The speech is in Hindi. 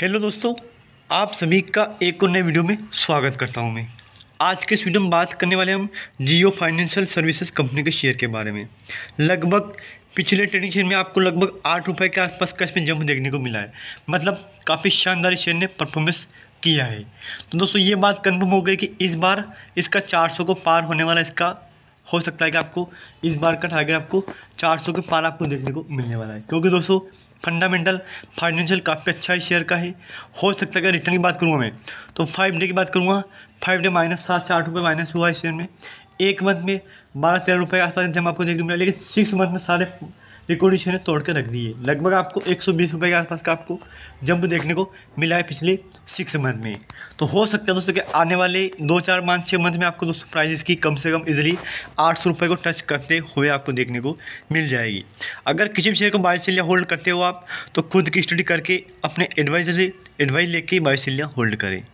हेलो दोस्तों आप सभी का एक और नए वीडियो में स्वागत करता हूं मैं आज के इस वीडियो में बात करने वाले हम जियो फाइनेंशियल सर्विसेज कंपनी के शेयर के बारे में लगभग पिछले ट्रेडिंग शेयर में आपको लगभग आठ रुपये के आसपास का इसमें जंप देखने को मिला है मतलब काफ़ी शानदार शेयर ने परफॉर्मेंस किया है तो दोस्तों ये बात कन्फर्म हो गई कि इस बार इसका चार को पार होने वाला इसका हो सकता है कि आपको इस बार का टारगेट आपको 400 के पार आपको देखने को मिलने वाला है क्योंकि दोस्तों फंडामेंटल फाइनेंशियल काफ़ी अच्छा है शेयर का है हो सकता है कि रिटर्न की बात करूँगा मैं तो फाइव डे की बात करूँगा फाइव डे माइनस सात से आठ रुपये माइनस हुआ इस शेयर में एक मंथ में बारह तेरह रुपये के आसपास जमा आपको देखने को मिला लेकिन सिक्स मंथ में साढ़े ये कंडीशन तोड़ के रख दी है लगभग आपको एक सौ बीस रुपये के आसपास का आपको जंप देखने को मिला है पिछले सिक्स मंथ में तो हो सकता है दोस्तों कि आने वाले दो चार मंथ छः मंथ में आपको दोस्तों प्राइजेस की कम से कम इजिली आठ सौ रुपये को टच करते हुए आपको देखने को मिल जाएगी अगर किसी भी शेयर को बाय सेल होल्ड करते हो आप तो खुद की स्टडी करके अपने एडवाइजर से एडवाइस लेके बाय सेल होल्ड करें